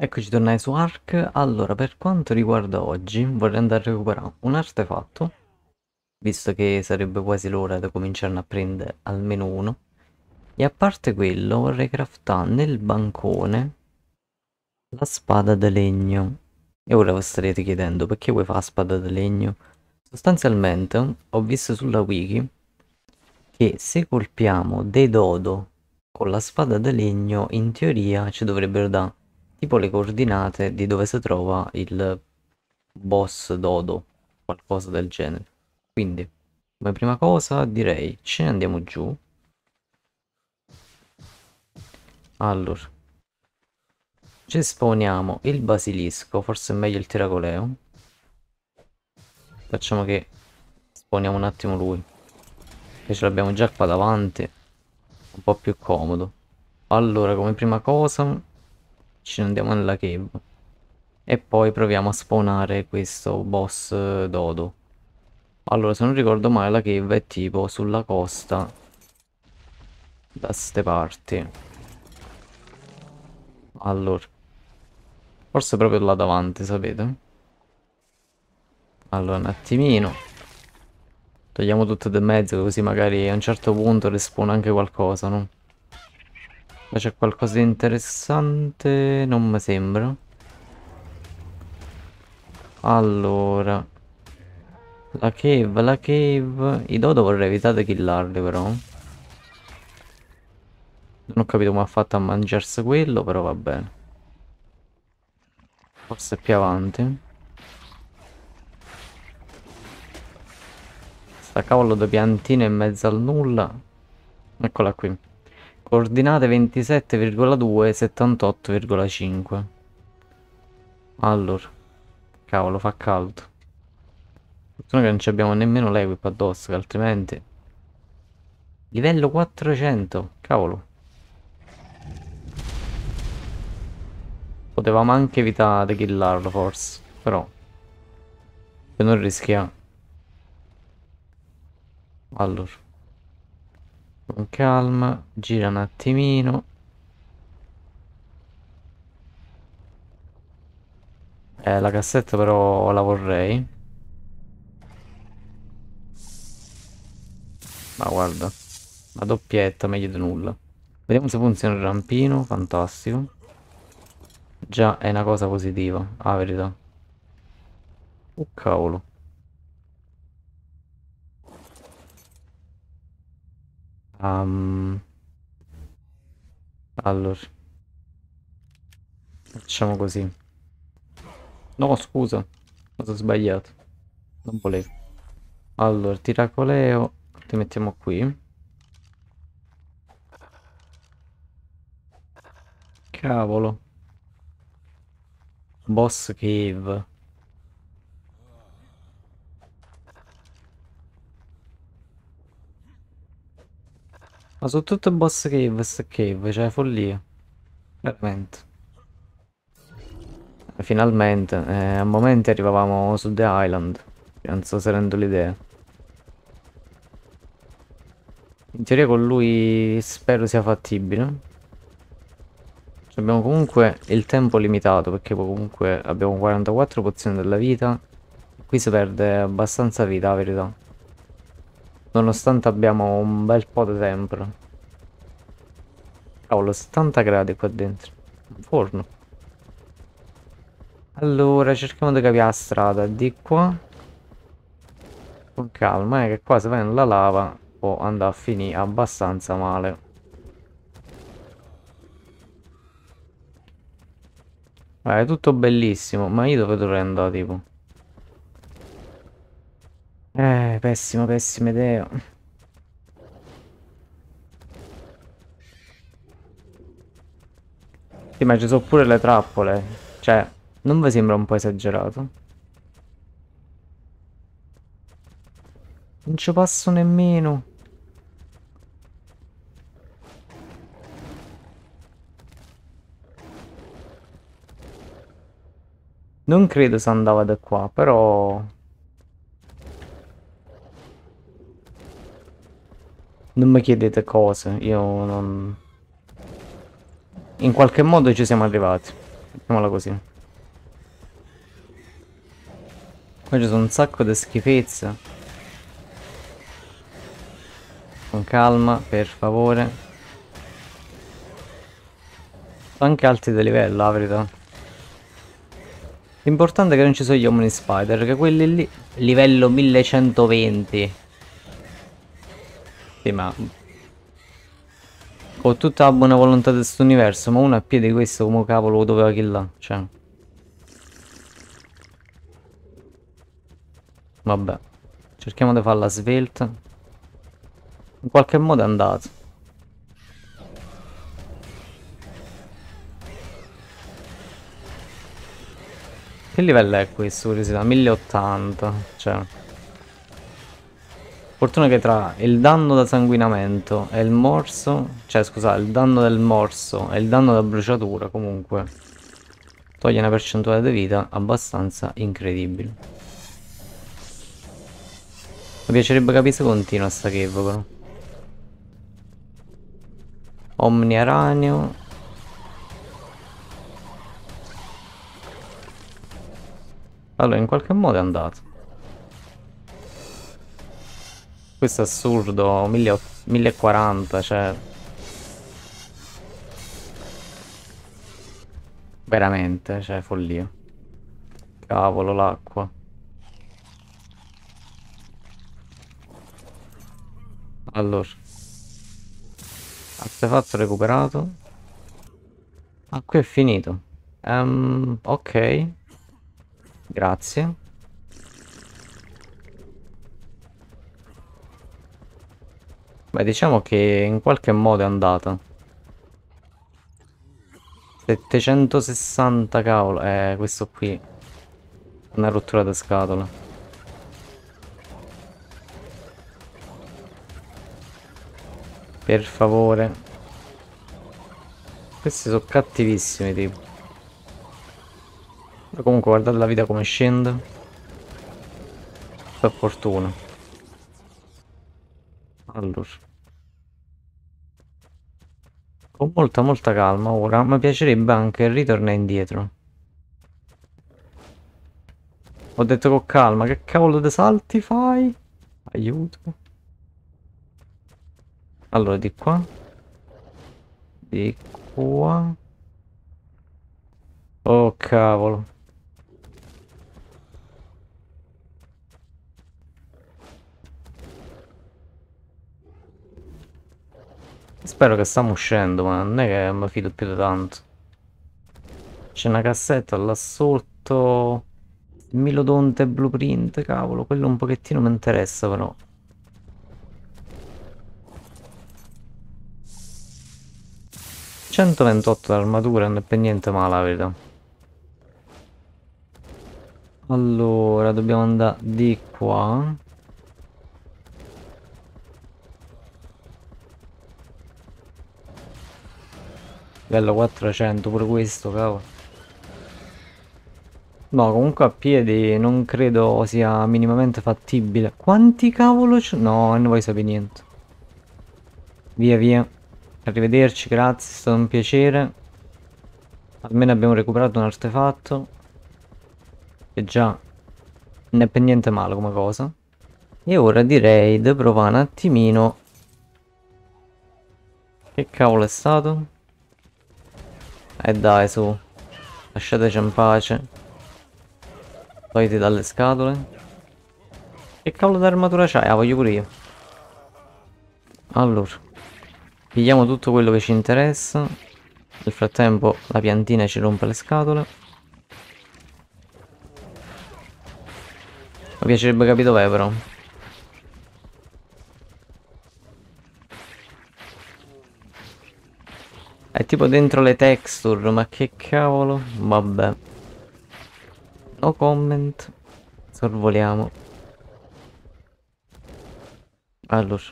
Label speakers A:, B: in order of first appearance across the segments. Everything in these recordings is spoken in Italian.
A: Eccoci tornati su Ark, allora per quanto riguarda oggi vorrei andare a recuperare un artefatto Visto che sarebbe quasi l'ora di cominciare a prendere almeno uno E a parte quello vorrei craftare nel bancone la spada di legno E ora vi starete chiedendo perché vuoi fare la spada di legno? Sostanzialmente ho visto sulla wiki che se colpiamo dei dodo con la spada di legno in teoria ci dovrebbero dare tipo le coordinate di dove si trova il boss dodo, qualcosa del genere. Quindi, come prima cosa direi ce ne andiamo giù. Allora, ci esponiamo il basilisco, forse è meglio il tiracoleo. Facciamo che esponiamo un attimo lui, che ce l'abbiamo già qua davanti, un po' più comodo. Allora, come prima cosa ci andiamo nella cave e poi proviamo a spawnare questo boss eh, dodo allora se non ricordo male la cave è tipo sulla costa da ste parti allora forse proprio là davanti sapete allora un attimino togliamo tutto del mezzo così magari a un certo punto respawn anche qualcosa no ma c'è qualcosa di interessante? Non mi sembra. Allora. La cave, la cave. I dodo vorrei evitare di killarli però. Non ho capito come ha fatto a mangiarsi quello, però va bene. Forse più avanti. Sta cavolo di piantina in mezzo al nulla. Eccola qui. Coordinate 27,2 78,5 Allora Cavolo fa caldo Fortuna che non ci abbiamo nemmeno l'equip addosso altrimenti Livello 400 Cavolo Potevamo anche evitare di killarlo forse Però Per non rischiamo Allora con calma gira un attimino eh la cassetta però la vorrei ma guarda la doppietta meglio di nulla vediamo se funziona il rampino fantastico già è una cosa positiva ah, verità oh cavolo Um, allora. Facciamo così. No, scusa. Mi sono sbagliato. Non volevo. Allora, tiracoleo. Ti mettiamo qui. Cavolo. Boss cave. Ma sono tutte boss cave, sta cave, cioè follia. Veramente. Eh, finalmente, eh, a momenti arrivavamo su The Island. Non so se rendo l'idea. In teoria con lui spero sia fattibile. Cioè abbiamo comunque il tempo limitato perché comunque abbiamo 44 pozioni della vita. Qui si perde abbastanza vita, la verità. Nonostante abbiamo un bel po' di tempo. Cavolo, 70 gradi qua dentro. Un forno. Allora, cerchiamo di capire la strada. Di qua. Con calma, eh, che qua se va nella lava può andare a finire abbastanza male. Vabbè, eh, è tutto bellissimo, ma io dove dovrei andare, tipo? Eh, pessima, pessima idea. Sì, ma ci sono pure le trappole. Cioè, non vi sembra un po' esagerato? Non ci passo nemmeno. Non credo se andava da qua, però... Non mi chiedete cose, io non... In qualche modo ci siamo arrivati. Mettiamola così. Qua ci sono un sacco di schifezze. Con calma, per favore. Sono anche alti di livello, la verità. L'importante è che non ci sono gli Omni Spider, che quelli lì... Livello 1120. Sì, ma... Ho tutta la buona volontà di questo universo, ma uno a piedi questo come cavolo lo doveva killare, cioè... Vabbè. Cerchiamo di farla svelta. In qualche modo è andato. Che livello è questo, curiosità? 1080, cioè... Fortuna che tra il danno da sanguinamento e il morso, cioè scusa, il danno del morso e il danno da bruciatura comunque toglie una percentuale di vita abbastanza incredibile. Mi piacerebbe capire se continua sta cave però. Omni aranio. Allora in qualche modo è andato. Questo è assurdo, 1040, cioè... Veramente, cioè, follia. Cavolo, l'acqua. Allora. Artefatto recuperato. Ah, qui è finito. Um, ok. Grazie. Beh, diciamo che in qualche modo è andata. 760 cavolo. Eh, questo qui. Una rottura da scatola. Per favore. Questi sono cattivissimi, tipo. Ma comunque guardate la vita come scende. Per fortuna. Allora. Con molta molta calma ora, mi piacerebbe anche ritornare indietro. Ho detto con calma, che cavolo di salti fai? Aiuto. Allora, di qua. Di qua. Oh cavolo. Spero che stiamo uscendo, ma non è che mi fido più di tanto. C'è una cassetta là all'assolto. Milodonte blueprint, cavolo, quello un pochettino mi interessa però. ...128 d'armatura, non è per niente male la verità. Allora, dobbiamo andare di qua. Bello 400 pure questo, cavolo. No, comunque a piedi non credo sia minimamente fattibile. Quanti cavolo c'è? No, non vuoi sapere niente. Via, via. Arrivederci, grazie, è stato un piacere. Almeno abbiamo recuperato un artefatto. E già non è per niente male come cosa. E ora direi di provare un attimino... Che cavolo è stato? E eh dai, su. Lasciateci in pace. Togliti dalle scatole. Che cavolo d'armatura c'hai? Ah, voglio pure io. Allora. Pigliamo tutto quello che ci interessa. Nel frattempo la piantina ci rompe le scatole. Mi piacerebbe capire dov'è però. È tipo dentro le texture, ma che cavolo? Vabbè. No comment. Sorvoliamo. Allora.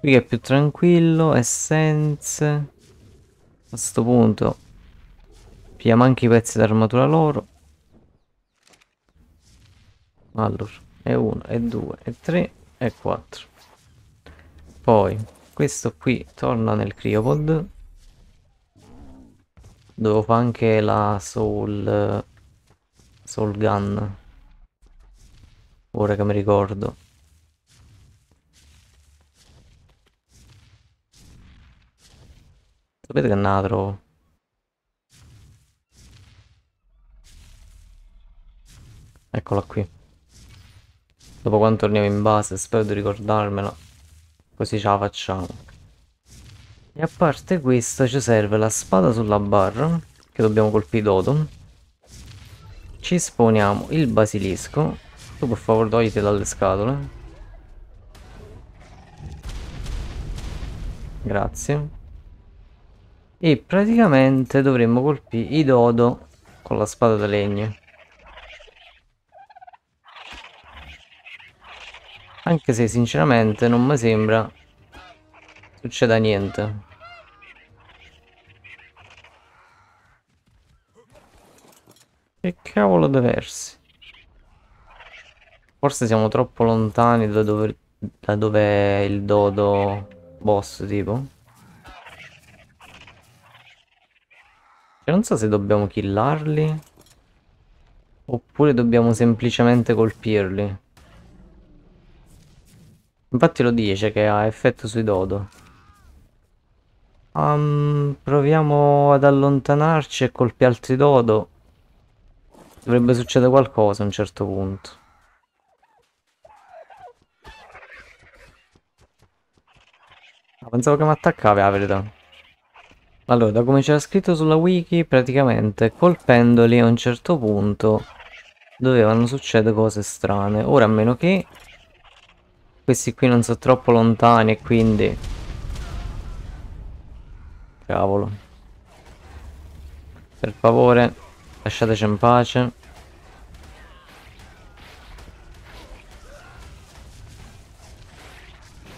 A: Qui è più tranquillo, essence. A sto punto. Pigliamo anche i pezzi d'armatura loro. Allora, e uno, e due, e tre, e quattro. Poi, questo qui torna nel criopod. Dovevo fare anche la soul... Soul gun. Ora che mi ricordo. Sapete che ne trovo? Eccola qui. Dopo quando torniamo in base spero di ricordarmela. Così ce la facciamo. E a parte questo ci serve la spada sulla barra, che dobbiamo colpire Dodon. Ci esponiamo il basilisco. Tu per favore togliti dalle scatole. Grazie. E praticamente dovremmo colpire i Dodo con la spada da legno. Anche se sinceramente non mi sembra succeda niente. Che cavolo diversi. Forse siamo troppo lontani da dove, da dove è il dodo boss tipo. E cioè, non so se dobbiamo killarli. Oppure dobbiamo semplicemente colpirli. Infatti lo dice che ha effetto sui dodo. Um, proviamo ad allontanarci e colpi altri dodo. Dovrebbe succedere qualcosa a un certo punto. Ah, pensavo che mi attaccava la verità. Allora, da come c'era scritto sulla wiki, praticamente colpendoli a un certo punto dovevano succedere cose strane. Ora, a meno che questi qui non sono troppo lontani e quindi Cavolo. Per favore, lasciateci in pace.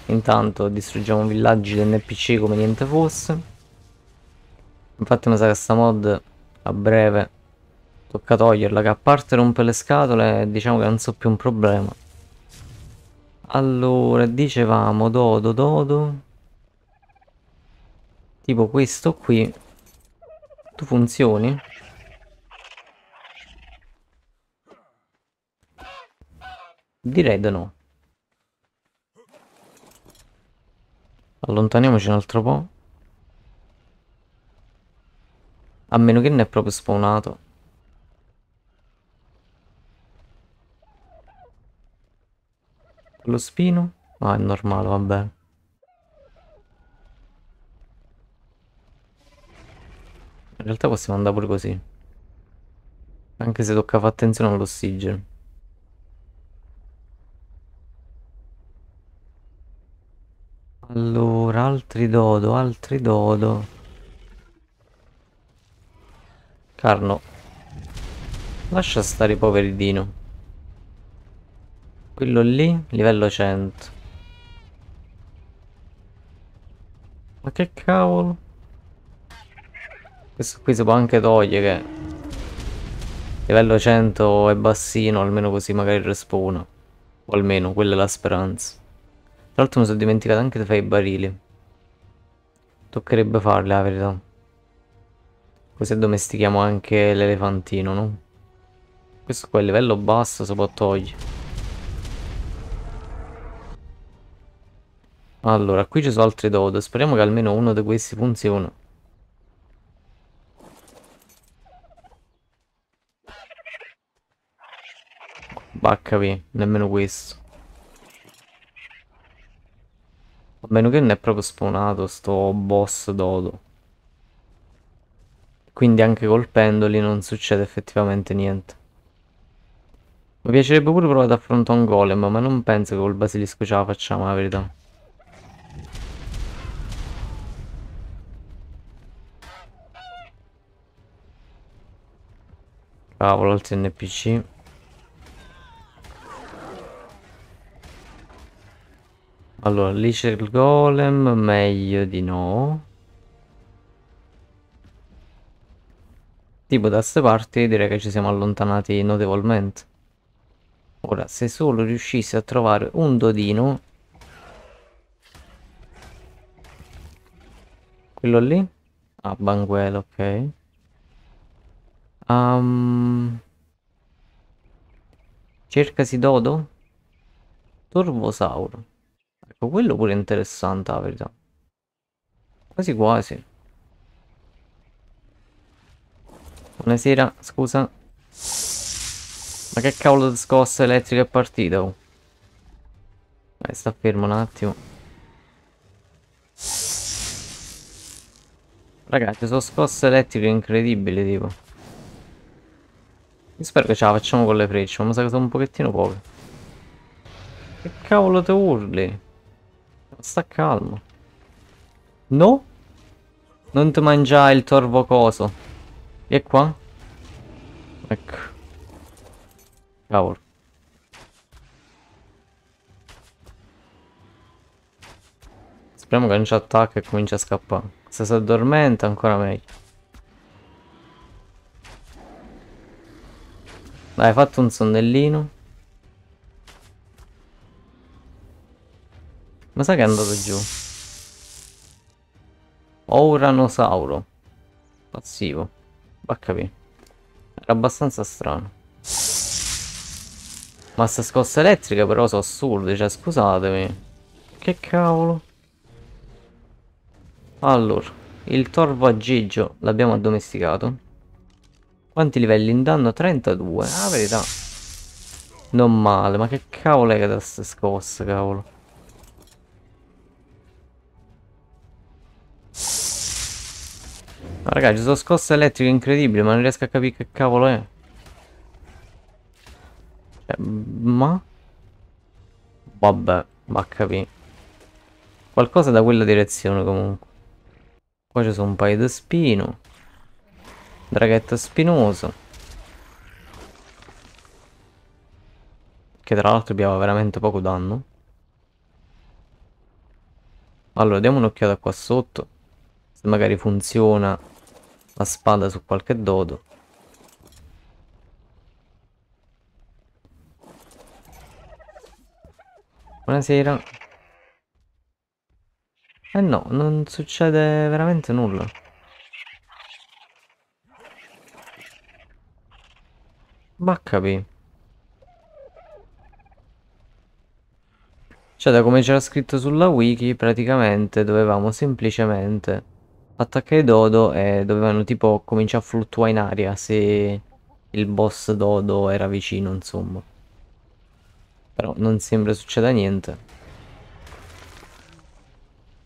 A: Intanto distruggiamo villaggi di NPC come niente fosse. Infatti mi sa che sta mod a breve tocca toglierla che a parte rompe le scatole diciamo che non so più un problema. Allora, dicevamo dodo dodo. Tipo questo qui. Tu funzioni? Direi da no. Allontaniamoci un altro po'. A meno che non è proprio spawnato. Lo spino? Ah, è normale, vabbè. In realtà possiamo andare pure così. Anche se tocca fare attenzione all'ossigeno. Allora, altri dodo, altri dodo. Carno. Lascia stare i poveri Dino. Quello lì, livello 100. Ma che cavolo? Questo qui si può anche togliere. Livello 100 è bassino, almeno così magari respawna. O almeno, quella è la speranza. Tra l'altro mi sono dimenticato anche di fare i barili. Toccherebbe farli, la verità. Così addomestichiamo anche l'elefantino, no? Questo qua è livello basso, si può togliere. Allora, qui ci sono altri dodo. Speriamo che almeno uno di questi funzioni. BHP, nemmeno questo. A meno che non è proprio spawnato sto boss dodo. Quindi anche colpendoli non succede effettivamente niente. Mi piacerebbe pure provare ad affrontare un golem, ma non penso che col basilisco ce la facciamo, la verità. Cavolo, il TNPC. Allora, lì c'è il golem, meglio di no. Tipo da ste parti direi che ci siamo allontanati notevolmente. Ora, se solo riuscissi a trovare un dodino... Quello lì? Ah, Banguelo, ok. Um... Cercasi dodo? Turbosauro. Tipo, quello pure è interessante, la verità. Quasi quasi. Buonasera, scusa. Ma che cavolo di scossa elettrica è partita? Oh? Eh, sta fermo un attimo. Ragazzi, sono scosse elettriche incredibili, tipo. Io spero che ce la facciamo con le frecce, ma mi sa che sono un pochettino poche. Che cavolo te urli? Sta calmo. No? Non ti mangiare il torvo coso. E qua? Ecco. Cavolo. Speriamo che non ci attacca e comincia a scappare. Se si addormenta ancora meglio. Dai, hai fatto un sonnellino. Ma sai che è andato giù? Ouranosauro. Passivo. Va a capire. Era abbastanza strano. Ma sta scossa elettrica però sono assurde, cioè scusatemi. Che cavolo? Allora, il torvo a Gigio l'abbiamo addomesticato. Quanti livelli in danno? 32. Ah, verità. Non male, ma che cavolo è che da sta scossa, cavolo. Ma raga, ci sono scosse elettriche incredibili, ma non riesco a capire che cavolo è. Cioè, ma? Vabbè, ma capì. Qualcosa da quella direzione comunque. Qua ci sono un paio di spino. Draghetto spinoso. Che tra l'altro abbiamo veramente poco danno. Allora, diamo un'occhiata qua sotto se magari funziona la spada su qualche dodo buonasera eh no non succede veramente nulla ma capì Cioè, da come c'era scritto sulla wiki, praticamente dovevamo semplicemente attaccare Dodo e dovevano tipo cominciare a fluttuare in aria se il boss Dodo era vicino, insomma. Però non sembra succeda niente.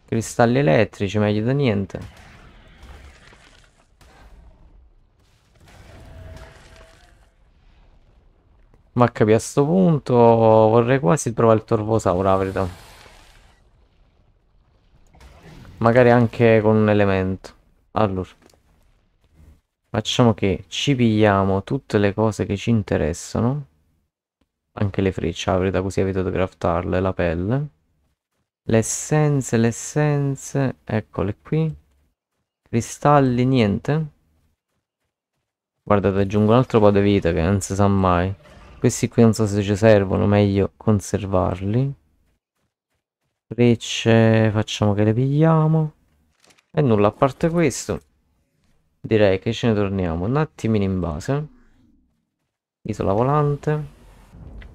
A: Cristalli elettrici, meglio da niente. Ma a sto punto vorrei quasi provare il Torvosauro, la Magari anche con un elemento. Allora. Facciamo che ci pigliamo tutte le cose che ci interessano. Anche le frecce, ah, avrete così avete di craftarle, la pelle. Le essenze, le essenze, eccole qui. Cristalli, niente. Guardate, aggiungo un altro po' di vita che non si sa mai. Questi qui non so se ci servono, meglio conservarli. Frecce facciamo che le pigliamo. E nulla, a parte questo, direi che ce ne torniamo un attimino in base. Isola volante.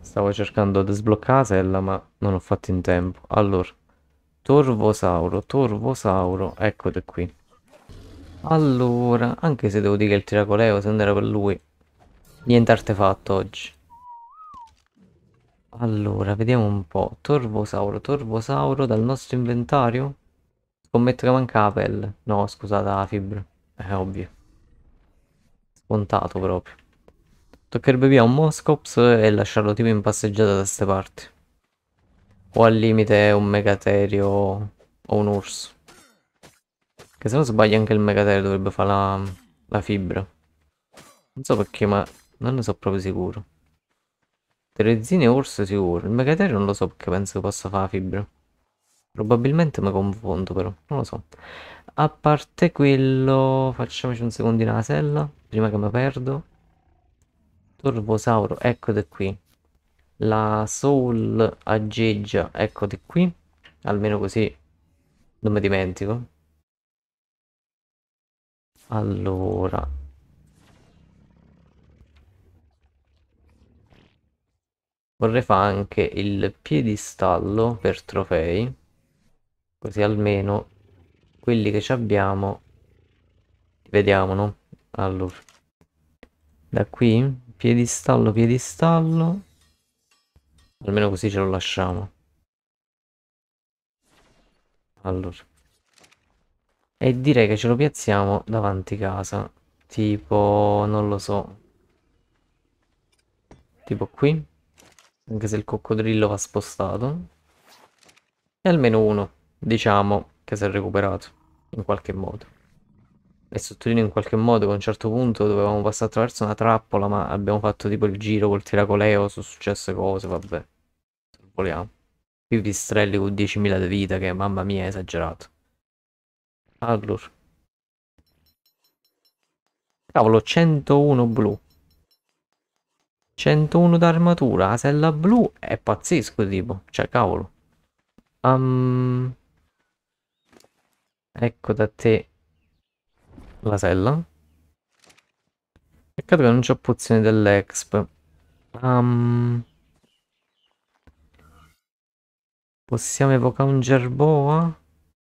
A: Stavo cercando di sbloccare la sella, ma non ho fatto in tempo. Allora, Torvosauro, Torvosauro, eccolo qui. Allora, anche se devo dire che il tiracoleo, se non era per lui, niente artefatto oggi. Allora, vediamo un po'. Torvosauro, Torvosauro dal nostro inventario? Scommetto che manca la pelle. No, scusate, la fibra. È eh, ovvio. Scontato proprio. Toccherebbe via un Moscops e lasciarlo tipo in passeggiata da queste parti. O al limite un Megaterio o un Urso. Che se non sbaglio anche il Megaterio dovrebbe fare la, la fibra. Non so perché, ma non ne so proprio sicuro e orso sicuro. Il megatere non lo so perché penso che possa fare la fibra. Probabilmente mi confondo però, non lo so. A parte quello, facciamoci un secondino alla sella, prima che mi perdo. Torvosauro, eccote qui. La Soul aggeggia, eccote qui. Almeno così non mi dimentico. Allora, vorrei fare anche il piedistallo per trofei così almeno quelli che abbiamo vediamo no? allora da qui piedistallo piedistallo almeno così ce lo lasciamo allora e direi che ce lo piazziamo davanti casa tipo non lo so tipo qui anche se il coccodrillo va spostato. E almeno uno, diciamo, che si è recuperato. In qualche modo. E sottolineo in qualche modo che a un certo punto dovevamo passare attraverso una trappola, ma abbiamo fatto tipo il giro col tiracoleo, sono successe cose, vabbè. Sorvoliamo. Più pistrelli con 10.000 di vita, che mamma mia è esagerato. Allora. Cavolo, 101 blu. 101 d'armatura, sella blu, è pazzesco tipo, cioè cavolo. Um, ecco da te la sella. Peccato che non c'ho pozione dell'exp. Um, possiamo evocare un gerboa?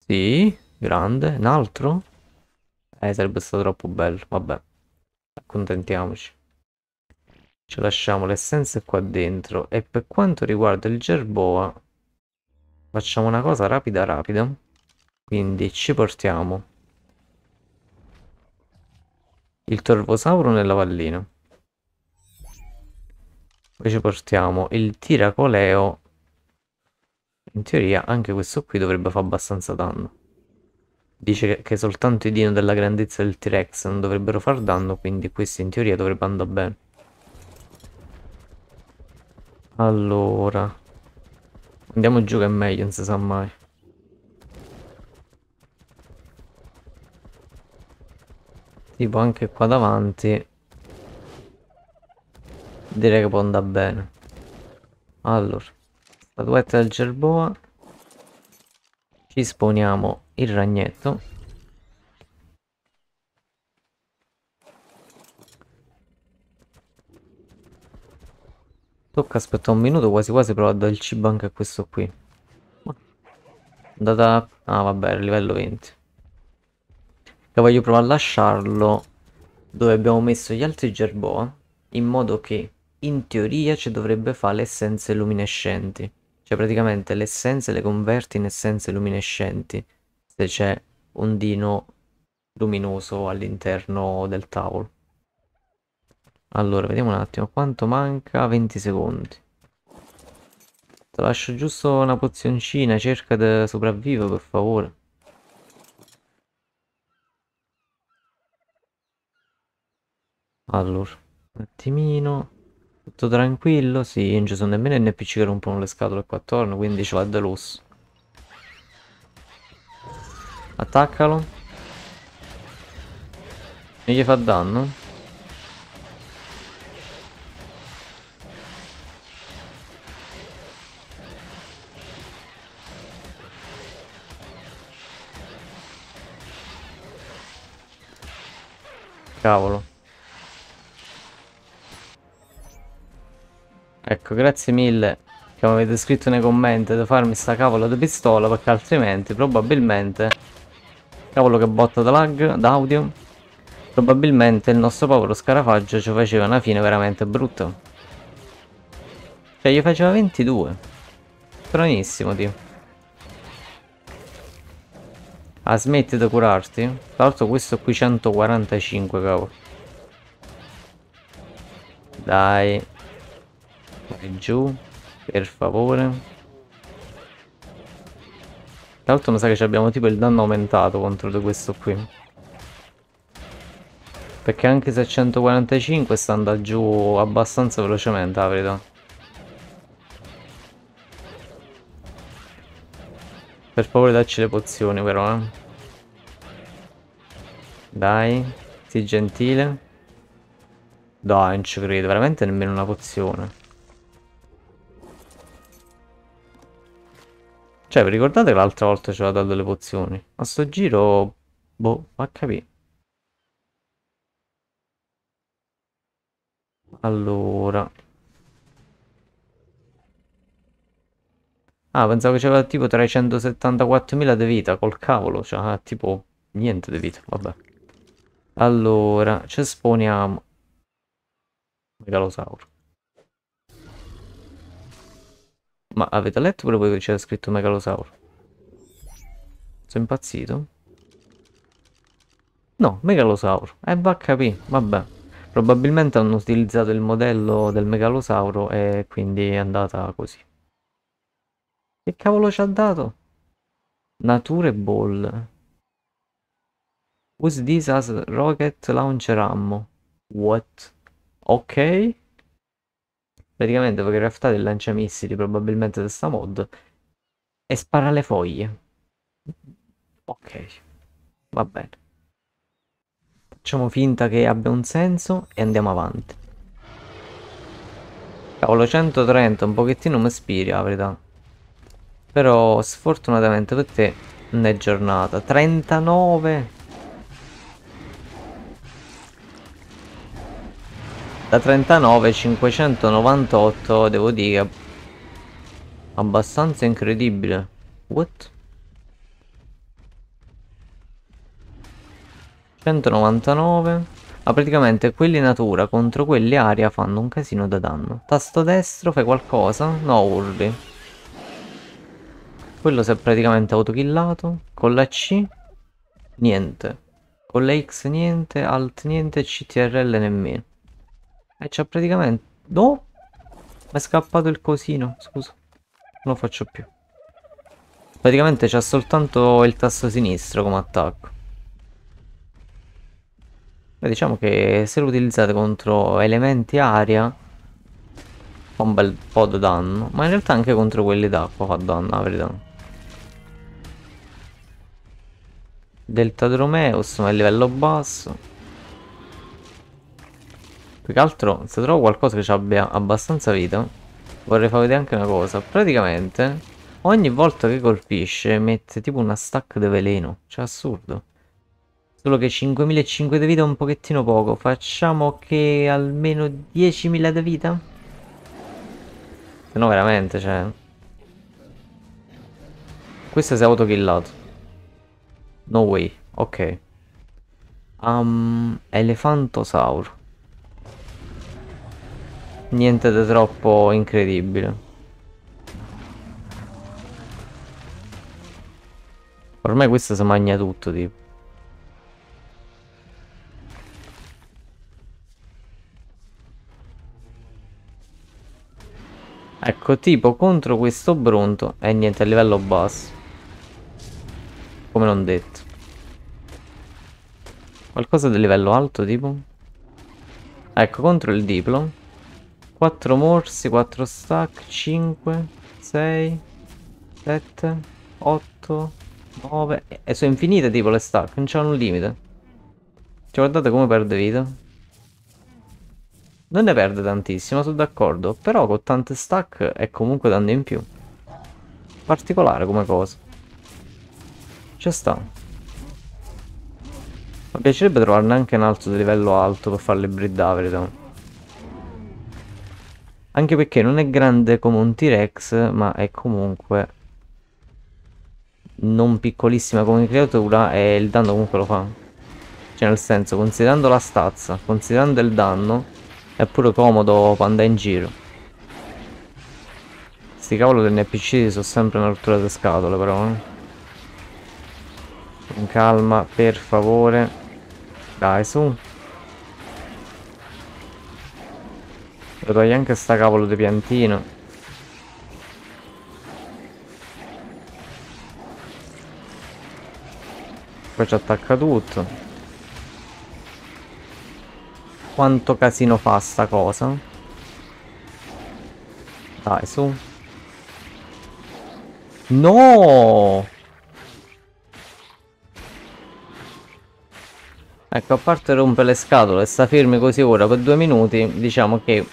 A: Sì, grande. Un altro? Eh, sarebbe stato troppo bello, vabbè. Accontentiamoci ci lasciamo l'essenza qua dentro e per quanto riguarda il gerboa facciamo una cosa rapida rapida quindi ci portiamo il torvosauro nella pallina poi ci portiamo il tiracoleo in teoria anche questo qui dovrebbe fare abbastanza danno dice che soltanto i dino della grandezza del T-Rex non dovrebbero far danno quindi questi in teoria dovrebbe andare bene allora. Andiamo giù che è meglio, non si sa mai. Tipo anche qua davanti. Direi che può andare bene. Allora. Statuetta del gerboa. Ci sponiamo il ragnetto. Tocca aspettare un minuto, quasi quasi provo a dare il cibo anche a questo qui. Andata... Ah vabbè, livello 20. E voglio provare a lasciarlo dove abbiamo messo gli altri gerboa, in modo che in teoria ci dovrebbe fare le essenze luminescenti. Cioè praticamente le essenze le converti in essenze luminescenti, se c'è un dino luminoso all'interno del tavolo. Allora, vediamo un attimo. Quanto manca? 20 secondi. Ti lascio giusto una pozioncina. Cerca di sopravvivere, per favore. Allora, un attimino. Tutto tranquillo? Sì, non ci sono nemmeno NPC che rompono le scatole qua attorno, quindi ci va delusso. Attaccalo. E gli fa danno? Cavolo. Ecco, grazie mille che mi avete scritto nei commenti di farmi sta cavolo di pistola perché altrimenti probabilmente... Cavolo che botta da lag, da audio. Probabilmente il nostro povero scarafaggio ci faceva una fine veramente brutta. Cioè gli faceva 22. Stranissimo, tipo. Ah, smetti di curarti? Tra l'altro questo qui 145, cavolo. Dai. Vai giù. Per favore. Tra l'altro mi sa che abbiamo tipo il danno aumentato contro di questo qui. Perché anche se 145 sta andando giù abbastanza velocemente, la verità. Per favore dacci le pozioni però, eh. Dai, sii gentile. Dai, non ci credo, veramente nemmeno una pozione. Cioè, vi ricordate che l'altra volta ci aveva dato le pozioni? A sto giro... Boh, fa capire. Allora... Ah, pensavo che c'era tipo 374.000 di vita, col cavolo, cioè ah, tipo niente di vita, vabbè. Allora, ci esponiamo. Megalosauro. Ma avete letto quello che c'era scritto Megalosauro? Sono impazzito? No, Megalosauro. Eh, va a capire, vabbè. Probabilmente hanno utilizzato il modello del Megalosauro e quindi è andata così. Che cavolo ci ha dato? Nature Ball. Use this as rocket launcher ammo. What? Ok. Praticamente voi craftate il lanciamissili probabilmente da sta mod e spara le foglie. Ok. Va bene. Facciamo finta che abbia un senso e andiamo avanti. Cavolo 130 un pochettino mi spiri la verità. Però sfortunatamente per te non è giornata. 39. Da 39 598 devo dire abbastanza incredibile. What? 199 Ah praticamente quelli natura contro quelli aria fanno un casino da danno Tasto destro fai qualcosa? No urli quello si è praticamente autokillato. Con la C niente. Con la X niente, Alt niente, CTRL nemmeno. E c'ha praticamente... No! Mi è scappato il cosino, scusa. Non lo faccio più. Praticamente c'ha soltanto il tasto sinistro come attacco. E diciamo che se lo utilizzate contro elementi aria fa un bel po' di danno. Ma in realtà anche contro quelli d'acqua fa danno, la verità. Delta Dromeo, sono a livello basso. Più che altro, se trovo qualcosa che abbia abbastanza vita, vorrei far vedere anche una cosa. Praticamente, ogni volta che colpisce, mette tipo una stack di veleno. Cioè, assurdo. Solo che 5.500 di vita è un pochettino poco. Facciamo che almeno 10.000 di vita? Se no veramente, cioè... Questo si è autokillato. No way, ok. Um, elefantosauro. Niente di troppo incredibile. Ormai questo si magna tutto, tipo. Ecco, tipo contro questo bronto e niente a livello basso. Come non detto. Qualcosa di livello alto tipo? Ecco, contro il diplo. 4 morsi, 4 stack, 5, 6, 7, 8, 9. E sono infinite tipo le stack, non c'è un limite. Cioè guardate come perde vita. Non ne perde tantissimo, sono d'accordo. Però con tante stack è comunque danno in più. Particolare come cosa. Ci sta. Mi piacerebbe trovarne anche un altro di livello alto per farle bridare. Anche perché non è grande come un T-Rex, ma è comunque non piccolissima come creatura e il danno comunque lo fa. Cioè nel senso, considerando la stazza, considerando il danno, è pure comodo quando è in giro. Sti cavolo degli NPC sono sempre una rottura di scatole però, eh? Con calma, per favore. Dai, su. Lo togli anche sta cavolo di piantino. Poi ci attacca tutto. Quanto casino fa sta cosa? Dai, su. No! Ecco, a parte rompe le scatole, e sta fermi così ora per due minuti, diciamo che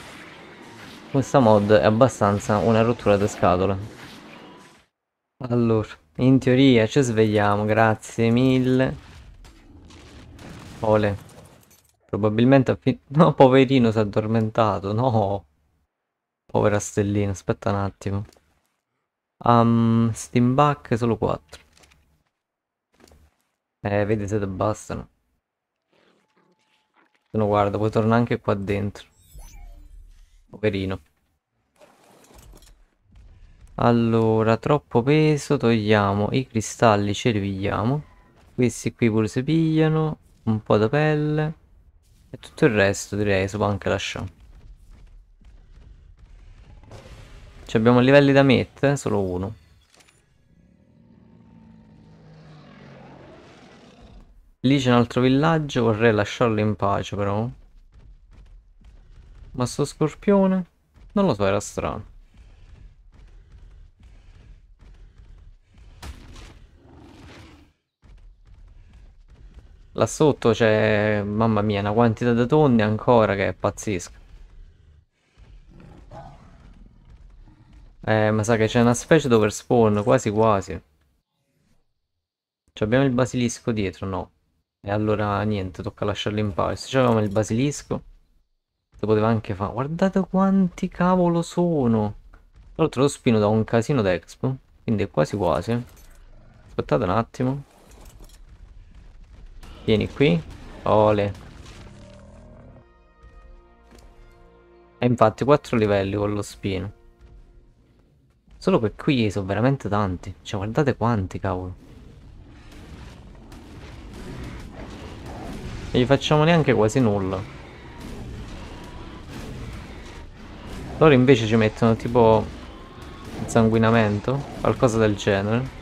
A: questa mod è abbastanza una rottura di scatole. Allora, in teoria ci svegliamo, grazie mille. Ole. Probabilmente a fine... No, poverino, si è addormentato, no. Povera stellina, aspetta un attimo. Um, steam back solo 4. Eh, vedi se te bastano. Se No, guarda, puoi tornare anche qua dentro. Poverino. Allora, troppo peso, togliamo i cristalli, ce li pigliamo. Questi qui pure si pigliano, un po' da pelle. E tutto il resto direi si può anche lasciare. Ci abbiamo livelli da mettere, eh, solo uno. Lì c'è un altro villaggio, vorrei lasciarlo in pace però. Ma sto scorpione? Non lo so, era strano. Là sotto c'è, mamma mia, una quantità di tonne ancora che è pazzesca. Eh, ma sa che c'è una specie d'overspawn, quasi quasi. Abbiamo il basilisco dietro, no. E allora niente, tocca lasciarlo in pace. Se avevamo il basilisco, lo poteva anche fare. Guardate quanti cavolo sono! Tra l'altro lo spino da un casino d'expo, quindi è quasi quasi. Aspettate un attimo. Vieni qui. Ole. E infatti 4 livelli con lo spino. Solo che qui sono veramente tanti. Cioè guardate quanti cavolo. Non gli facciamo neanche quasi nulla. Loro invece ci mettono tipo sanguinamento, qualcosa del genere.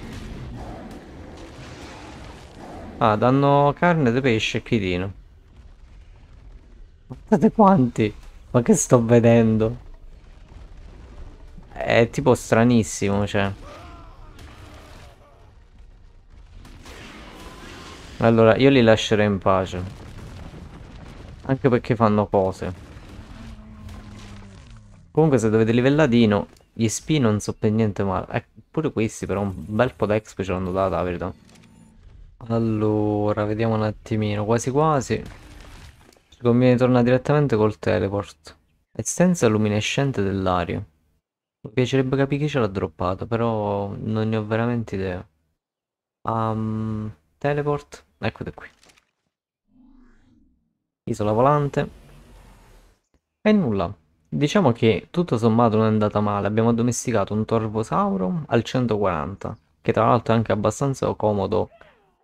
A: Ah, danno carne di pesce e chidino. Guardate quanti! Ma che sto vedendo? È tipo stranissimo, cioè. Allora, io li lascerei in pace. Anche perché fanno cose. Comunque se dovete livelladino, gli spi non so per niente male. Eh, pure questi però un bel po' d'exp ce l'hanno data, la verità. Allora, vediamo un attimino. Quasi quasi. Ci conviene tornare direttamente col teleport. Essenza luminescente dell'aria. Mi piacerebbe capire chi ce l'ha droppato, però non ne ho veramente idea. Um, teleport. Eccoti qui. Isola volante. E nulla. Diciamo che tutto sommato non è andata male. Abbiamo addomesticato un Torvosauro al 140, che tra l'altro è anche abbastanza comodo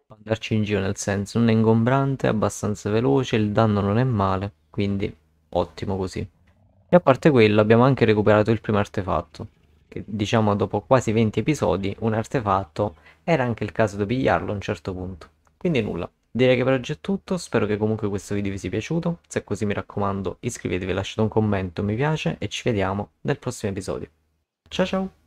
A: andarci in giro, nel senso non è ingombrante, è abbastanza veloce, il danno non è male, quindi ottimo così. E a parte quello abbiamo anche recuperato il primo artefatto, che diciamo dopo quasi 20 episodi un artefatto era anche il caso di pigliarlo a un certo punto. Quindi nulla, direi che per oggi è tutto, spero che comunque questo video vi sia piaciuto, se è così mi raccomando iscrivetevi, lasciate un commento, mi piace e ci vediamo nel prossimo episodio. Ciao ciao!